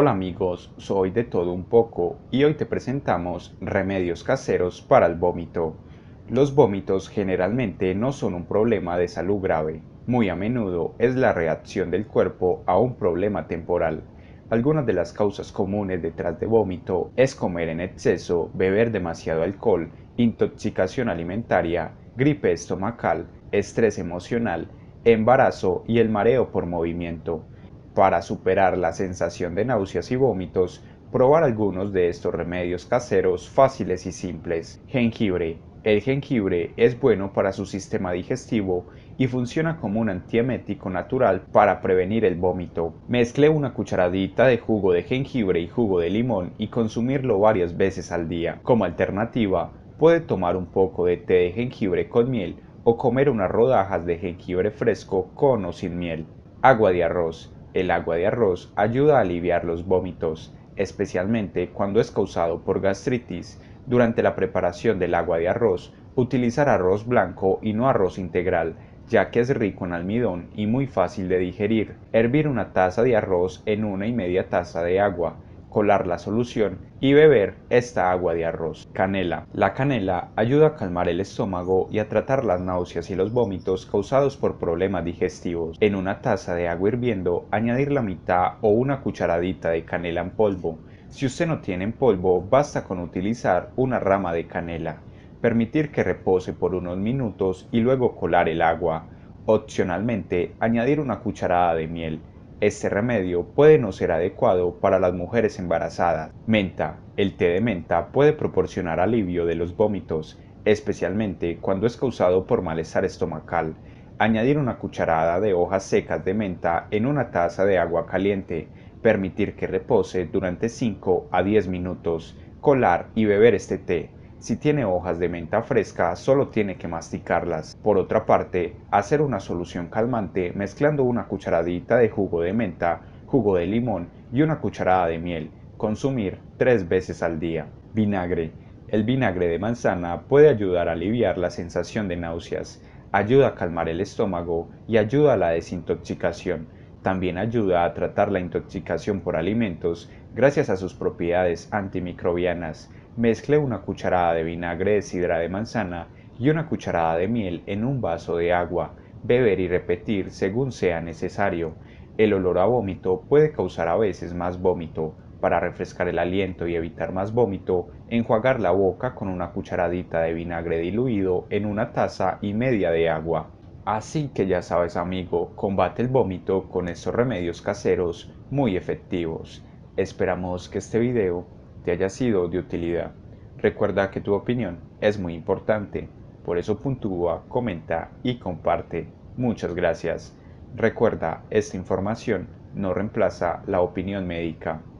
Hola amigos, soy de todo un poco y hoy te presentamos remedios caseros para el vómito. Los vómitos generalmente no son un problema de salud grave, muy a menudo es la reacción del cuerpo a un problema temporal. Algunas de las causas comunes detrás de vómito es comer en exceso, beber demasiado alcohol, intoxicación alimentaria, gripe estomacal, estrés emocional, embarazo y el mareo por movimiento. Para superar la sensación de náuseas y vómitos, probar algunos de estos remedios caseros fáciles y simples. Jengibre. El jengibre es bueno para su sistema digestivo y funciona como un antiemético natural para prevenir el vómito. Mezcle una cucharadita de jugo de jengibre y jugo de limón y consumirlo varias veces al día. Como alternativa, puede tomar un poco de té de jengibre con miel o comer unas rodajas de jengibre fresco con o sin miel. Agua de arroz. El agua de arroz ayuda a aliviar los vómitos, especialmente cuando es causado por gastritis. Durante la preparación del agua de arroz, utilizar arroz blanco y no arroz integral, ya que es rico en almidón y muy fácil de digerir. Hervir una taza de arroz en una y media taza de agua colar la solución y beber esta agua de arroz. Canela. La canela ayuda a calmar el estómago y a tratar las náuseas y los vómitos causados por problemas digestivos. En una taza de agua hirviendo, añadir la mitad o una cucharadita de canela en polvo. Si usted no tiene en polvo, basta con utilizar una rama de canela. Permitir que repose por unos minutos y luego colar el agua. Opcionalmente, añadir una cucharada de miel. Este remedio puede no ser adecuado para las mujeres embarazadas. Menta. El té de menta puede proporcionar alivio de los vómitos, especialmente cuando es causado por malestar estomacal. Añadir una cucharada de hojas secas de menta en una taza de agua caliente. Permitir que repose durante 5 a 10 minutos. Colar y beber este té si tiene hojas de menta fresca, solo tiene que masticarlas. Por otra parte, hacer una solución calmante mezclando una cucharadita de jugo de menta, jugo de limón y una cucharada de miel. Consumir tres veces al día. Vinagre. El vinagre de manzana puede ayudar a aliviar la sensación de náuseas, ayuda a calmar el estómago y ayuda a la desintoxicación. También ayuda a tratar la intoxicación por alimentos gracias a sus propiedades antimicrobianas Mezcle una cucharada de vinagre de sidra de manzana y una cucharada de miel en un vaso de agua. Beber y repetir según sea necesario. El olor a vómito puede causar a veces más vómito. Para refrescar el aliento y evitar más vómito, enjuagar la boca con una cucharadita de vinagre diluido en una taza y media de agua. Así que ya sabes amigo, combate el vómito con estos remedios caseros muy efectivos. Esperamos que este video haya sido de utilidad. Recuerda que tu opinión es muy importante, por eso puntúa, comenta y comparte. Muchas gracias. Recuerda, esta información no reemplaza la opinión médica.